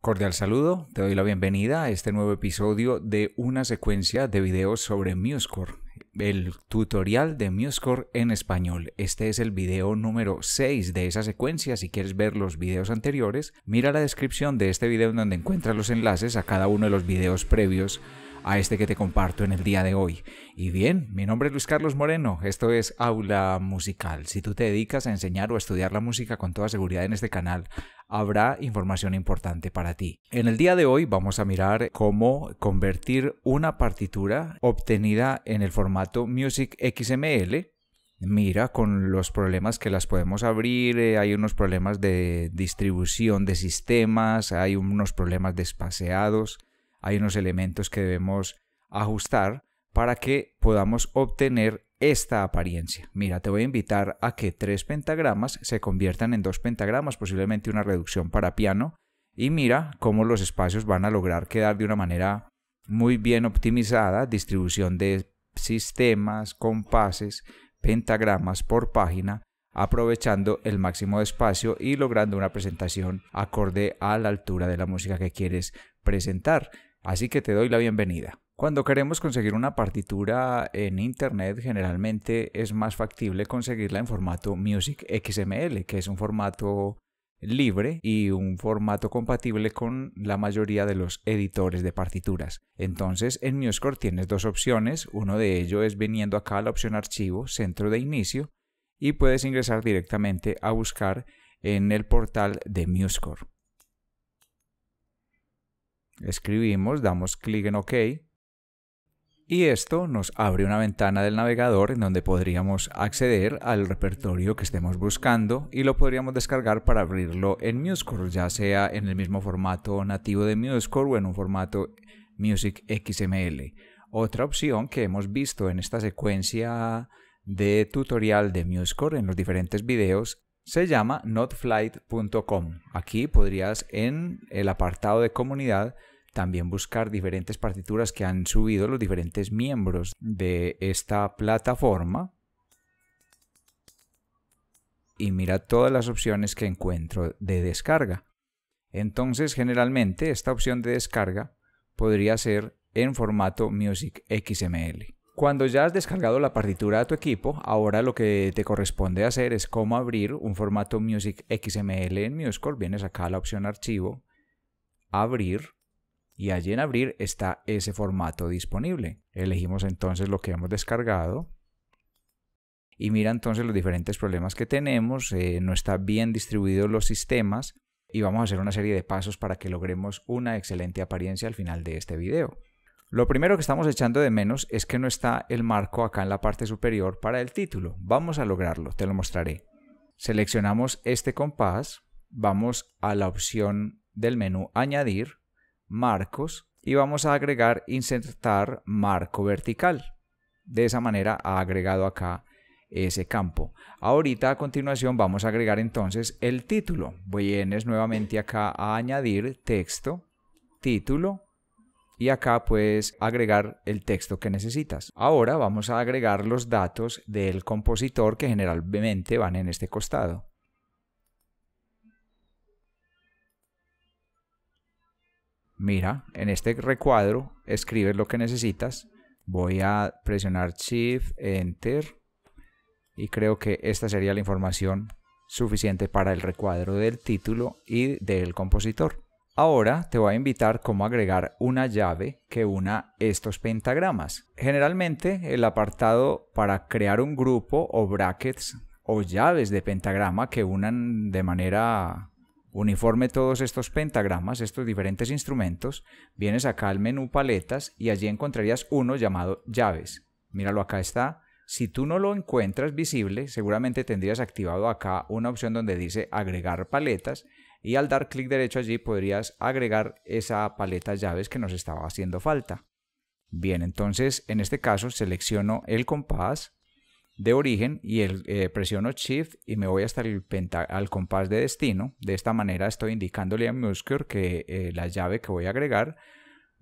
Cordial saludo, te doy la bienvenida a este nuevo episodio de una secuencia de videos sobre MuseCore, el tutorial de MuseCore en español. Este es el video número 6 de esa secuencia, si quieres ver los videos anteriores, mira la descripción de este video donde encuentras los enlaces a cada uno de los videos previos a este que te comparto en el día de hoy. Y bien, mi nombre es Luis Carlos Moreno, esto es Aula Musical. Si tú te dedicas a enseñar o a estudiar la música con toda seguridad en este canal, habrá información importante para ti. En el día de hoy vamos a mirar cómo convertir una partitura obtenida en el formato Music XML mira con los problemas que las podemos abrir, eh, hay unos problemas de distribución de sistemas, hay unos problemas de espaciados, hay unos elementos que debemos ajustar para que podamos obtener esta apariencia. Mira, te voy a invitar a que tres pentagramas se conviertan en dos pentagramas, posiblemente una reducción para piano, y mira cómo los espacios van a lograr quedar de una manera muy bien optimizada, distribución de sistemas, compases, pentagramas por página, aprovechando el máximo de espacio y logrando una presentación acorde a la altura de la música que quieres presentar. Así que te doy la bienvenida. Cuando queremos conseguir una partitura en Internet, generalmente es más factible conseguirla en formato Music XML, que es un formato libre y un formato compatible con la mayoría de los editores de partituras. Entonces, en MuseScore tienes dos opciones, uno de ellos es viniendo acá a la opción Archivo, Centro de Inicio, y puedes ingresar directamente a buscar en el portal de MuseScore. Escribimos, damos clic en OK y esto nos abre una ventana del navegador en donde podríamos acceder al repertorio que estemos buscando y lo podríamos descargar para abrirlo en Musescore, ya sea en el mismo formato nativo de Musescore o en un formato Music XML. Otra opción que hemos visto en esta secuencia de tutorial de Musescore en los diferentes videos se llama notflight.com. Aquí podrías en el apartado de comunidad también buscar diferentes partituras que han subido los diferentes miembros de esta plataforma. Y mira todas las opciones que encuentro de descarga. Entonces, generalmente, esta opción de descarga podría ser en formato Music XML. Cuando ya has descargado la partitura a tu equipo, ahora lo que te corresponde hacer es cómo abrir un formato Music XML en MuseScore. Vienes acá a la opción Archivo, Abrir, y allí en abrir está ese formato disponible. Elegimos entonces lo que hemos descargado y mira entonces los diferentes problemas que tenemos, eh, no está bien distribuido los sistemas y vamos a hacer una serie de pasos para que logremos una excelente apariencia al final de este video. Lo primero que estamos echando de menos es que no está el marco acá en la parte superior para el título. Vamos a lograrlo, te lo mostraré. Seleccionamos este compás, vamos a la opción del menú Añadir marcos y vamos a agregar insertar marco vertical. De esa manera ha agregado acá ese campo. Ahorita a continuación vamos a agregar entonces el título. voy Vienes nuevamente acá a añadir texto, título y acá puedes agregar el texto que necesitas. Ahora vamos a agregar los datos del compositor que generalmente van en este costado. mira, en este recuadro escribes lo que necesitas. Voy a presionar Shift, Enter y creo que esta sería la información suficiente para el recuadro del título y del compositor. Ahora te voy a invitar cómo agregar una llave que una estos pentagramas. Generalmente el apartado para crear un grupo o brackets o llaves de pentagrama que unan de manera uniforme todos estos pentagramas, estos diferentes instrumentos, vienes acá al menú paletas y allí encontrarías uno llamado llaves. Míralo, acá está. Si tú no lo encuentras visible, seguramente tendrías activado acá una opción donde dice agregar paletas y al dar clic derecho allí podrías agregar esa paleta llaves que nos estaba haciendo falta. Bien, entonces en este caso selecciono el compás, de origen y el, eh, presiono Shift y me voy hasta el al compás de destino. De esta manera estoy indicándole a Musker que eh, la llave que voy a agregar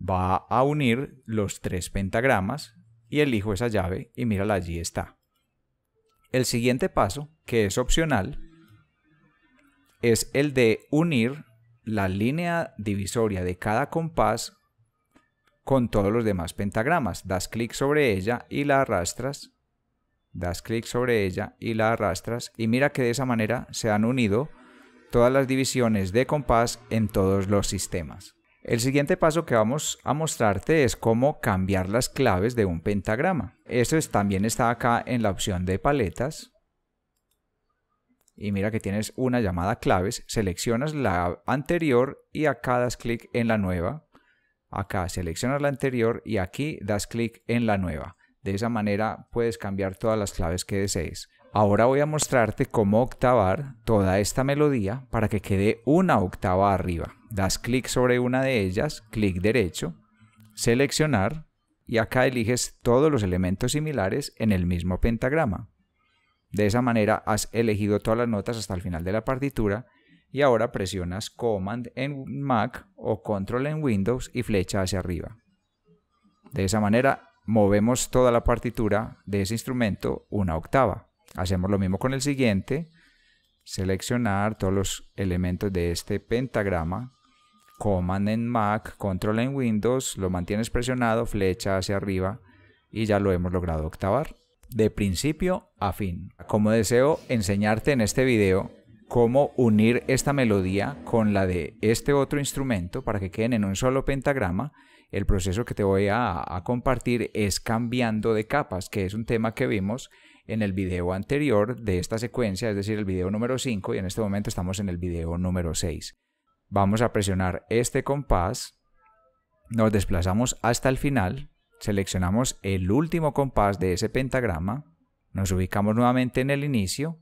va a unir los tres pentagramas y elijo esa llave y mírala allí está. El siguiente paso, que es opcional, es el de unir la línea divisoria de cada compás con todos los demás pentagramas. Das clic sobre ella y la arrastras das clic sobre ella y la arrastras y mira que de esa manera se han unido todas las divisiones de compás en todos los sistemas. El siguiente paso que vamos a mostrarte es cómo cambiar las claves de un pentagrama. Esto también está acá en la opción de paletas. Y mira que tienes una llamada claves, seleccionas la anterior y acá das clic en la nueva. Acá seleccionas la anterior y aquí das clic en la nueva. De esa manera puedes cambiar todas las claves que desees. Ahora voy a mostrarte cómo octavar toda esta melodía para que quede una octava arriba. Das clic sobre una de ellas, clic derecho, seleccionar y acá eliges todos los elementos similares en el mismo pentagrama. De esa manera has elegido todas las notas hasta el final de la partitura y ahora presionas Command en Mac o Control en Windows y flecha hacia arriba. De esa manera movemos toda la partitura de ese instrumento una octava. Hacemos lo mismo con el siguiente, seleccionar todos los elementos de este pentagrama, Command en Mac, Control en Windows, lo mantienes presionado, flecha hacia arriba y ya lo hemos logrado octavar de principio a fin. Como deseo enseñarte en este video cómo unir esta melodía con la de este otro instrumento para que queden en un solo pentagrama el proceso que te voy a, compartir es cambiando de capas, que es un tema que vimos en el video anterior de esta secuencia, es decir, el video número 5 y en este momento estamos en el video número 6. Vamos a presionar este compás, nos desplazamos hasta el final, seleccionamos el último compás de ese pentagrama, nos ubicamos nuevamente en el inicio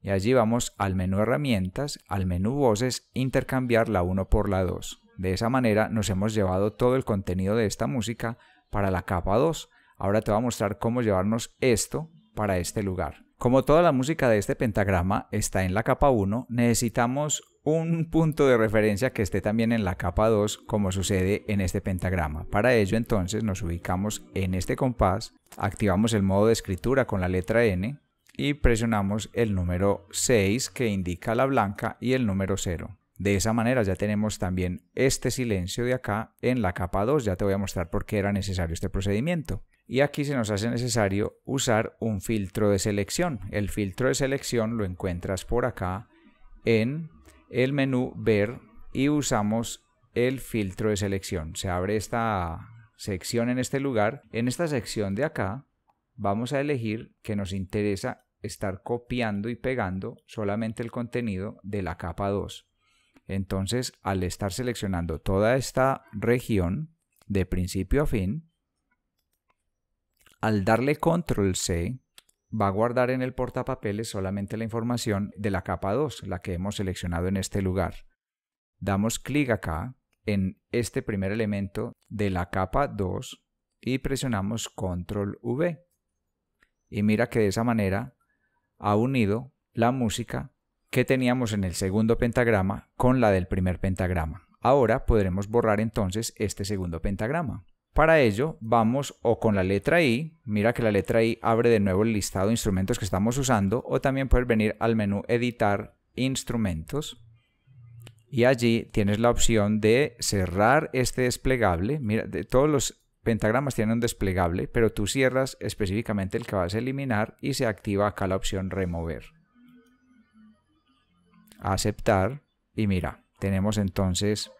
y allí vamos al menú herramientas, al menú voces, intercambiar la 1 por la 2. De esa manera nos hemos llevado todo el contenido de esta música para la capa 2. Ahora te voy a mostrar cómo llevarnos esto para este lugar. Como toda la música de este pentagrama está en la capa 1, necesitamos un punto de referencia que esté también en la capa 2 como sucede en este pentagrama. Para ello entonces nos ubicamos en este compás, activamos el modo de escritura con la letra N y presionamos el número 6 que indica la blanca y el número 0. De esa manera ya tenemos también este silencio de acá en la capa 2. Ya te voy a mostrar por qué era necesario este procedimiento. Y aquí se nos hace necesario usar un filtro de selección. El filtro de selección lo encuentras por acá en el menú ver y usamos el filtro de selección. Se abre esta sección en este lugar. En esta sección de acá vamos a elegir que nos interesa estar copiando y pegando solamente el contenido de la capa 2. Entonces, al estar seleccionando toda esta región de principio a fin, al darle control C, va a guardar en el portapapeles solamente la información de la capa 2, la que hemos seleccionado en este lugar. Damos clic acá en este primer elemento de la capa 2 y presionamos control V. Y mira que de esa manera ha unido la música que teníamos en el segundo pentagrama con la del primer pentagrama. Ahora podremos borrar entonces este segundo pentagrama. Para ello vamos o con la letra I, mira que la letra I abre de nuevo el listado de instrumentos que estamos usando, o también puedes venir al menú Editar Instrumentos y allí tienes la opción de cerrar este desplegable. Mira, todos los pentagramas tienen un desplegable, pero tú cierras específicamente el que vas a eliminar y se activa acá la opción Remover aceptar y mira, tenemos entonces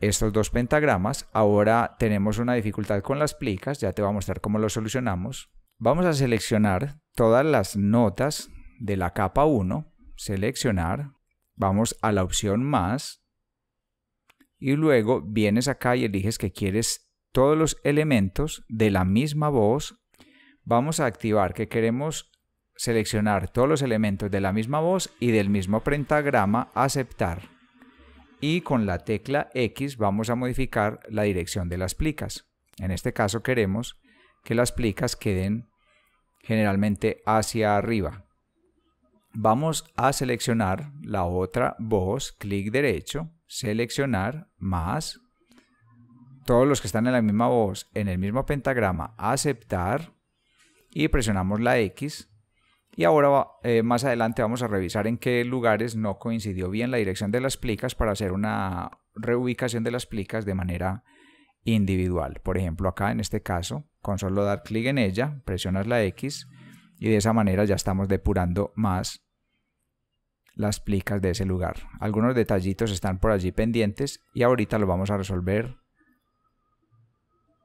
estos dos pentagramas. Ahora tenemos una dificultad con las plicas, ya te voy a mostrar cómo lo solucionamos. Vamos a seleccionar todas las notas de la capa 1, seleccionar, vamos a la opción más y luego vienes acá y eliges que quieres todos los elementos de la misma voz. Vamos a activar que queremos seleccionar todos los elementos de la misma voz y del mismo pentagrama aceptar. Y con la tecla X vamos a modificar la dirección de las plicas. En este caso queremos que las plicas queden generalmente hacia arriba. Vamos a seleccionar la otra voz, clic derecho, seleccionar más, todos los que están en la misma voz, en el mismo pentagrama, aceptar y presionamos la X y ahora, eh, más adelante, vamos a revisar en qué lugares no coincidió bien la dirección de las plicas para hacer una reubicación de las plicas de manera individual. Por ejemplo, acá en este caso, con solo dar clic en ella, presionas la X y de esa manera ya estamos depurando más las plicas de ese lugar. Algunos detallitos están por allí pendientes y ahorita lo vamos a resolver.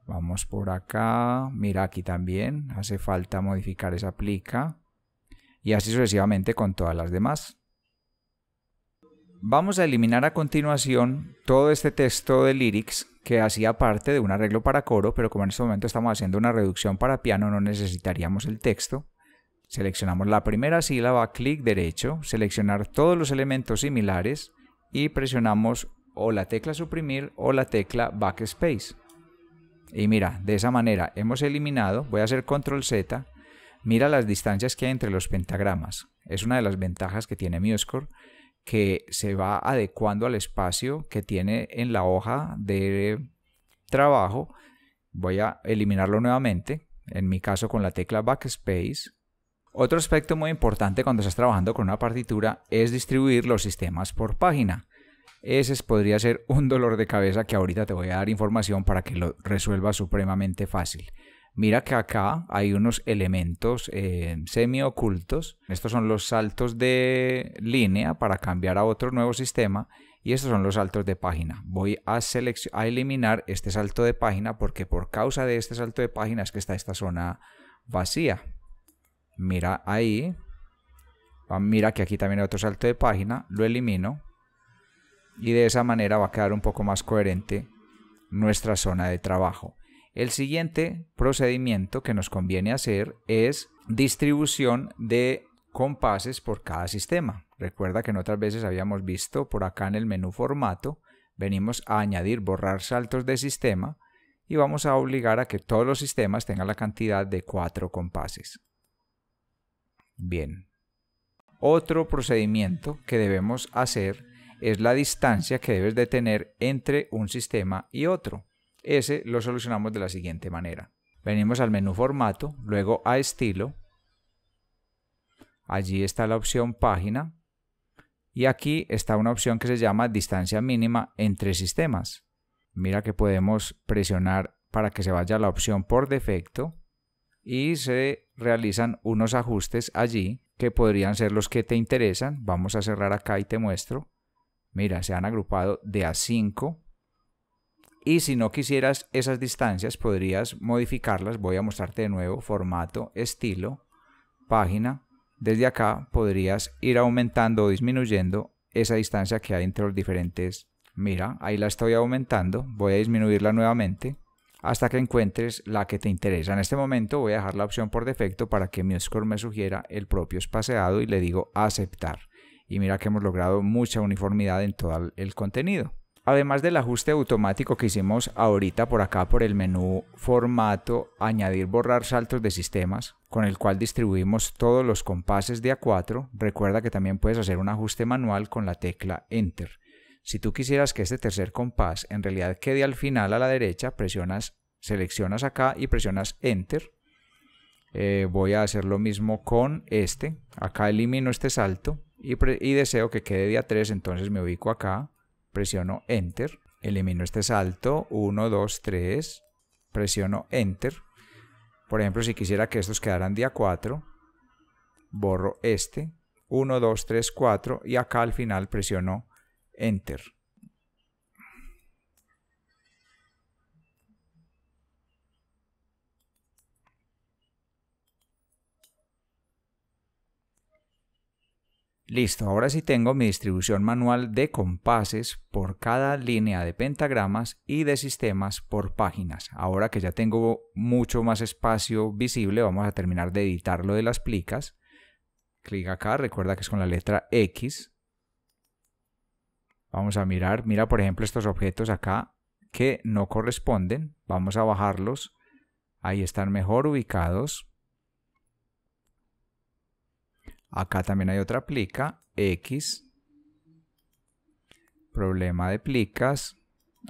Vamos por acá, mira aquí también, hace falta modificar esa plica y así sucesivamente con todas las demás. Vamos a eliminar a continuación todo este texto de lyrics que hacía parte de un arreglo para coro, pero como en este momento estamos haciendo una reducción para piano no necesitaríamos el texto. Seleccionamos la primera sílaba, clic derecho, seleccionar todos los elementos similares y presionamos o la tecla suprimir o la tecla backspace. Y mira, de esa manera hemos eliminado, voy a hacer control Z, Mira las distancias que hay entre los pentagramas. Es una de las ventajas que tiene MuseScore que se va adecuando al espacio que tiene en la hoja de trabajo. Voy a eliminarlo nuevamente, en mi caso con la tecla Backspace. Otro aspecto muy importante cuando estás trabajando con una partitura es distribuir los sistemas por página. Ese podría ser un dolor de cabeza que ahorita te voy a dar información para que lo resuelva supremamente fácil. Mira que acá hay unos elementos eh, semi ocultos. Estos son los saltos de línea para cambiar a otro nuevo sistema y estos son los saltos de página. Voy a, a eliminar este salto de página porque por causa de este salto de página es que está esta zona vacía. Mira ahí. Ah, mira que aquí también hay otro salto de página. Lo elimino. Y de esa manera va a quedar un poco más coherente nuestra zona de trabajo. El siguiente procedimiento que nos conviene hacer es distribución de compases por cada sistema. Recuerda que en otras veces habíamos visto por acá en el menú formato, venimos a añadir borrar saltos de sistema y vamos a obligar a que todos los sistemas tengan la cantidad de cuatro compases. Bien. Otro procedimiento que debemos hacer es la distancia que debes de tener entre un sistema y otro. Ese lo solucionamos de la siguiente manera. Venimos al menú formato, luego a estilo. Allí está la opción página. Y aquí está una opción que se llama distancia mínima entre sistemas. Mira que podemos presionar para que se vaya la opción por defecto y se realizan unos ajustes allí que podrían ser los que te interesan. Vamos a cerrar acá y te muestro. Mira, se han agrupado de a 5 y si no quisieras esas distancias, podrías modificarlas. Voy a mostrarte de nuevo formato, estilo, página. Desde acá podrías ir aumentando o disminuyendo esa distancia que hay entre los diferentes. Mira, ahí la estoy aumentando. Voy a disminuirla nuevamente hasta que encuentres la que te interesa. En este momento voy a dejar la opción por defecto para que mi score me sugiera el propio espaciado y le digo aceptar. Y mira que hemos logrado mucha uniformidad en todo el contenido. Además del ajuste automático que hicimos ahorita por acá por el menú formato, añadir borrar saltos de sistemas, con el cual distribuimos todos los compases de A4, recuerda que también puedes hacer un ajuste manual con la tecla Enter. Si tú quisieras que este tercer compás en realidad quede al final a la derecha, presionas, seleccionas acá y presionas Enter. Eh, voy a hacer lo mismo con este. Acá elimino este salto y, y deseo que quede día 3, entonces me ubico acá presiono Enter, elimino este salto, 1, 2, 3, presiono Enter. Por ejemplo, si quisiera que estos quedaran día 4, borro este, 1, 2, 3, 4 y acá al final presiono Enter. Listo, ahora sí tengo mi distribución manual de compases por cada línea de pentagramas y de sistemas por páginas. Ahora que ya tengo mucho más espacio visible, vamos a terminar de editar lo de las plicas. Clic acá, recuerda que es con la letra X. Vamos a mirar, mira por ejemplo estos objetos acá que no corresponden. Vamos a bajarlos. Ahí están mejor ubicados. Acá también hay otra plica, X. Problema de plicas.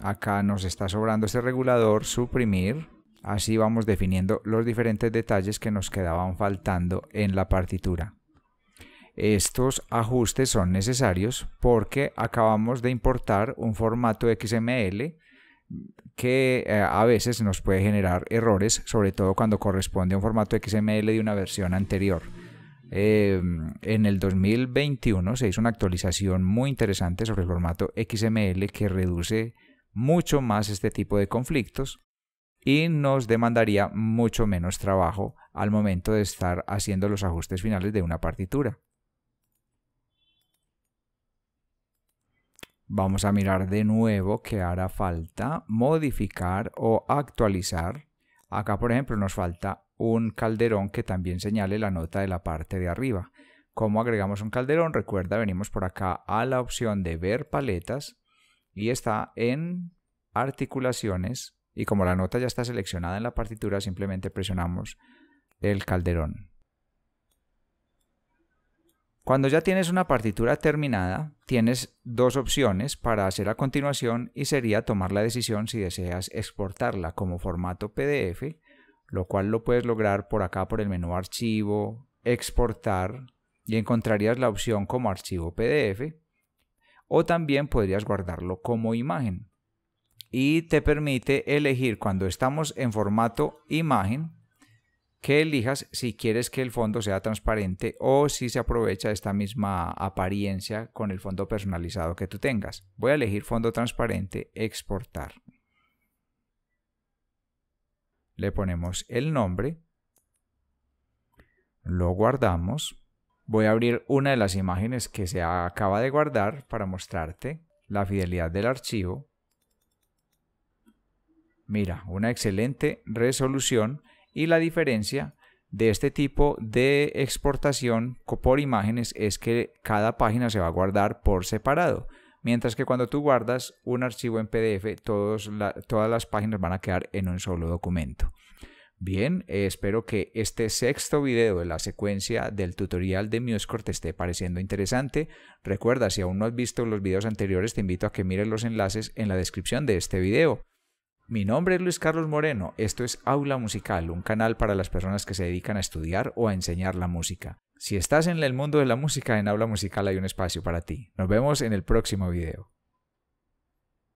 Acá nos está sobrando ese regulador, suprimir. Así vamos definiendo los diferentes detalles que nos quedaban faltando en la partitura. Estos ajustes son necesarios porque acabamos de importar un formato XML que eh, a veces nos puede generar errores, sobre todo cuando corresponde a un formato XML de una versión anterior. Eh, en el 2021 se hizo una actualización muy interesante sobre el formato XML que reduce mucho más este tipo de conflictos y nos demandaría mucho menos trabajo al momento de estar haciendo los ajustes finales de una partitura. Vamos a mirar de nuevo que hará falta modificar o actualizar Acá, por ejemplo, nos falta un calderón que también señale la nota de la parte de arriba. ¿Cómo agregamos un calderón? Recuerda, venimos por acá a la opción de ver paletas y está en articulaciones y como la nota ya está seleccionada en la partitura, simplemente presionamos el calderón. Cuando ya tienes una partitura terminada, tienes dos opciones para hacer a continuación y sería tomar la decisión si deseas exportarla como formato PDF, lo cual lo puedes lograr por acá por el menú Archivo, Exportar y encontrarías la opción como archivo PDF o también podrías guardarlo como imagen y te permite elegir cuando estamos en formato imagen que elijas si quieres que el fondo sea transparente o si se aprovecha esta misma apariencia con el fondo personalizado que tú tengas. Voy a elegir fondo transparente, exportar. Le ponemos el nombre, lo guardamos. Voy a abrir una de las imágenes que se acaba de guardar para mostrarte la fidelidad del archivo. Mira, una excelente resolución y la diferencia de este tipo de exportación por imágenes es que cada página se va a guardar por separado. Mientras que cuando tú guardas un archivo en PDF, todas las páginas van a quedar en un solo documento. Bien, eh, espero que este sexto video de la secuencia del tutorial de MuseCore te esté pareciendo interesante. Recuerda, si aún no has visto los videos anteriores, te invito a que mires los enlaces en la descripción de este video. Mi nombre es Luis Carlos Moreno, esto es Aula Musical, un canal para las personas que se dedican a estudiar o a enseñar la música. Si estás en el mundo de la música, en Aula Musical hay un espacio para ti. Nos vemos en el próximo video.